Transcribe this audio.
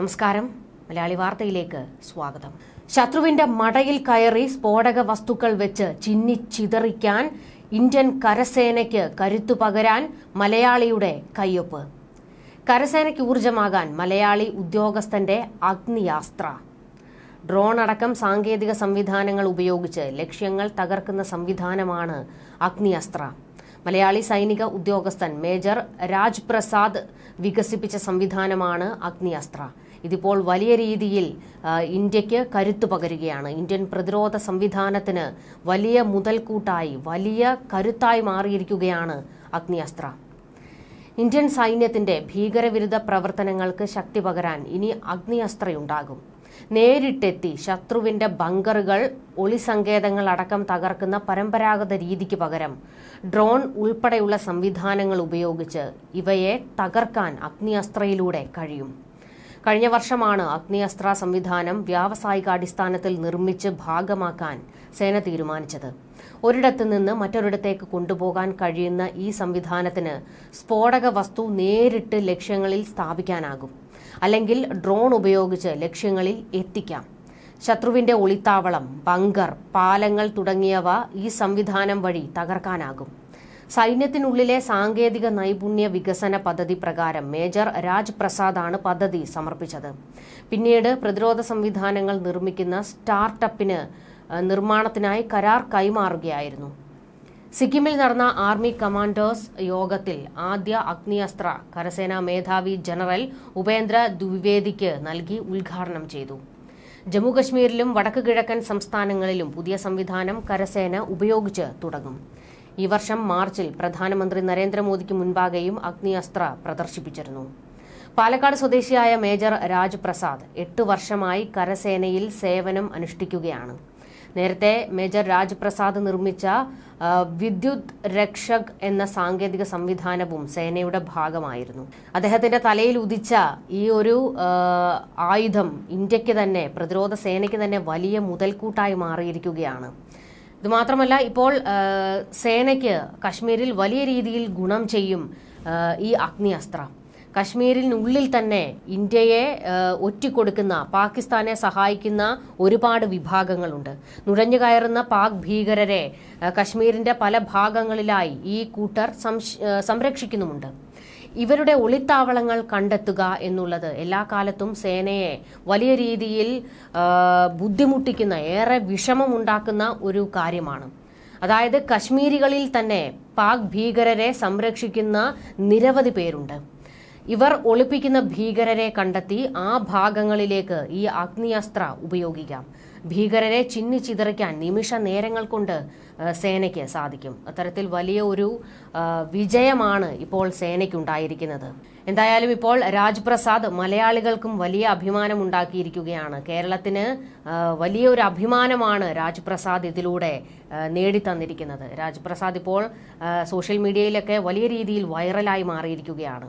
നമസ്കാരം മലയാളി വാർത്തയിലേക്ക് സ്വാഗതം ശത്രുവിന്റെ മടയിൽ കയറി സ്ഫോടക വസ്തുക്കൾ വെച്ച് ചിന്നി ചിതറിക്കാൻ ഇന്ത്യൻ കരസേനയ്ക്ക് കരുത്തു പകരാൻ മലയാളിയുടെ കയ്യൊപ്പ് കരസേനയ്ക്ക് ഊർജമാകാൻ മലയാളി ഉദ്യോഗസ്ഥന്റെ അഗ്നിയാസ്ത്ര ഡ്രോൺ അടക്കം സാങ്കേതിക സംവിധാനങ്ങൾ ഉപയോഗിച്ച് ലക്ഷ്യങ്ങൾ തകർക്കുന്ന സംവിധാനമാണ് അഗ്നിയാസ്ത്ര മലയാളി സൈനിക ഉദ്യോഗസ്ഥൻ മേജർ രാജ്പ്രസാദ് വികസിപ്പിച്ച സംവിധാനമാണ് അഗ്നിയാസ്ത്ര ഇതിപ്പോൾ വലിയ രീതിയിൽ ഇന്ത്യക്ക് കരുത്തു പകരുകയാണ് ഇന്ത്യൻ പ്രതിരോധ സംവിധാനത്തിന് വലിയ മുതൽക്കൂട്ടായി വലിയ കരുത്തായി മാറിയിരിക്കുകയാണ് അഗ്നിയസ്ത്ര ഇന്ത്യൻ സൈന്യത്തിന്റെ ഭീകരവിരുദ്ധ പ്രവർത്തനങ്ങൾക്ക് ശക്തി പകരാൻ ഇനി അഗ്നിയസ്ത്രയുണ്ടാകും നേരിട്ടെത്തി ശത്രുവിന്റെ ബങ്കറുകൾ ഒളിസങ്കേതങ്ങൾ അടക്കം തകർക്കുന്ന പരമ്പരാഗത രീതിക്ക് പകരം ഡ്രോൺ ഉൾപ്പെടെയുള്ള സംവിധാനങ്ങൾ ഉപയോഗിച്ച് ഇവയെ തകർക്കാൻ അഗ്നിയസ്ത്രയിലൂടെ കഴിയും കഴിഞ്ഞ വർഷമാണ് അഗ്നിയസ്ത്ര സംവിധാനം വ്യാവസായികാടിസ്ഥാനത്തിൽ നിർമ്മിച്ച് ഭാഗമാക്കാൻ സേന തീരുമാനിച്ചത് ഒരിടത്തു നിന്ന് മറ്റൊരിടത്തേക്ക് കൊണ്ടുപോകാൻ കഴിയുന്ന ഈ സംവിധാനത്തിന് സ്ഫോടക വസ്തു നേരിട്ട് ലക്ഷ്യങ്ങളിൽ സ്ഥാപിക്കാനാകും അല്ലെങ്കിൽ ഡ്രോൺ ഉപയോഗിച്ച് ലക്ഷ്യങ്ങളിൽ എത്തിക്കാം ശത്രുവിന്റെ ഒളിത്താവളം ബങ്കർ പാലങ്ങൾ തുടങ്ങിയവ ഈ സംവിധാനം വഴി തകർക്കാനാകും സൈന്യത്തിനുള്ളിലെ സാങ്കേതിക നൈപുണ്യ വികസന പദ്ധതി പ്രകാരം മേജർ രാജ് പ്രസാദാണ് പദ്ധതി സമർപ്പിച്ചത് പിന്നീട് പ്രതിരോധ സംവിധാനങ്ങൾ നിർമ്മിക്കുന്ന സ്റ്റാർട്ടപ്പിന് നിർമ്മാണത്തിനായി കരാർ കൈമാറുകയായിരുന്നു സിക്കിമിൽ നടന്ന ആർമി കമാൻഡേഴ്സ് യോഗത്തിൽ ആദ്യ അഗ്നിയസ്ത്ര കരസേനാ മേധാവി ജനറൽ ഉപേന്ദ്ര ദ്വിവേദിക്ക് നൽകി ഉദ്ഘാടനം ചെയ്തു ജമ്മുകശ്മീരിലും വടക്ക് കിഴക്കൻ സംസ്ഥാനങ്ങളിലും പുതിയ സംവിധാനം കരസേന ഉപയോഗിച്ച് തുടങ്ങും ഈ വർഷം മാർച്ചിൽ പ്രധാനമന്ത്രി നരേന്ദ്രമോദിക്ക് മുൻപാകെയും അഗ്നിയസ്ത്ര പ്രദർശിപ്പിച്ചിരുന്നു പാലക്കാട് സ്വദേശിയായ മേജർ രാജ് പ്രസാദ് എട്ട് വർഷമായി കരസേനയിൽ സേവനം അനുഷ്ഠിക്കുകയാണ് നേരത്തെ മേജർ രാജ് പ്രസാദ് നിർമ്മിച്ച വിദ്യുത് രക്ഷക് എന്ന സാങ്കേതിക സംവിധാനവും സേനയുടെ ഭാഗമായിരുന്നു അദ്ദേഹത്തിന്റെ തലയിൽ ഉദിച്ച ഈ ഒരു ആയുധം ഇന്ത്യക്ക് തന്നെ പ്രതിരോധ സേനയ്ക്ക് തന്നെ വലിയ മുതൽക്കൂട്ടായി മാറിയിരിക്കുകയാണ് ഇത് മാത്രമല്ല ഇപ്പോൾ സേനയ്ക്ക് കശ്മീരിൽ വലിയ രീതിയിൽ ഗുണം ചെയ്യും ഈ അസ്ത്രം കശ്മീരിനുള്ളിൽ തന്നെ ഇന്ത്യയെ ഒറ്റിക്കൊടുക്കുന്ന പാകിസ്ഥാനെ സഹായിക്കുന്ന ഒരുപാട് വിഭാഗങ്ങളുണ്ട് നുഴഞ്ഞു കയറുന്ന പാക് ഭീകരരെ കശ്മീരിന്റെ പല ഭാഗങ്ങളിലായി ഈ കൂട്ടർ സംരക്ഷിക്കുന്നുമുണ്ട് ഇവരുടെ ഒളിത്താവളങ്ങൾ കണ്ടെത്തുക എന്നുള്ളത് എല്ലാ കാലത്തും സേനയെ വലിയ രീതിയിൽ ബുദ്ധിമുട്ടിക്കുന്ന ഏറെ വിഷമമുണ്ടാക്കുന്ന ഒരു കാര്യമാണ് അതായത് കശ്മീരികളിൽ തന്നെ പാക് ഭീകരരെ സംരക്ഷിക്കുന്ന നിരവധി പേരുണ്ട് ഇവർ ഒളിപ്പിക്കുന്ന ഭീകരരെ കണ്ടെത്തി ആ ഭാഗങ്ങളിലേക്ക് ഈ അഗ്നിയസ്ത്ര ഉപയോഗിക്കാം ഭീകരരെ ചിന്നി ചിതറിക്കാൻ നിമിഷ നേരങ്ങൾ കൊണ്ട് സേനയ്ക്ക് സാധിക്കും അത്തരത്തിൽ വലിയ ഒരു വിജയമാണ് ഇപ്പോൾ സേനയ്ക്കുണ്ടായിരിക്കുന്നത് എന്തായാലും ഇപ്പോൾ രാജ്പ്രസാദ് മലയാളികൾക്കും വലിയ അഭിമാനം ഉണ്ടാക്കിയിരിക്കുകയാണ് കേരളത്തിന് വലിയ ഒരു അഭിമാനമാണ് രാജ്പ്രസാദ് ഇതിലൂടെ നേടിത്തന്നിരിക്കുന്നത് രാജ്പ്രസാദ് ഇപ്പോൾ സോഷ്യൽ മീഡിയയിലൊക്കെ വലിയ രീതിയിൽ വൈറലായി മാറിയിരിക്കുകയാണ്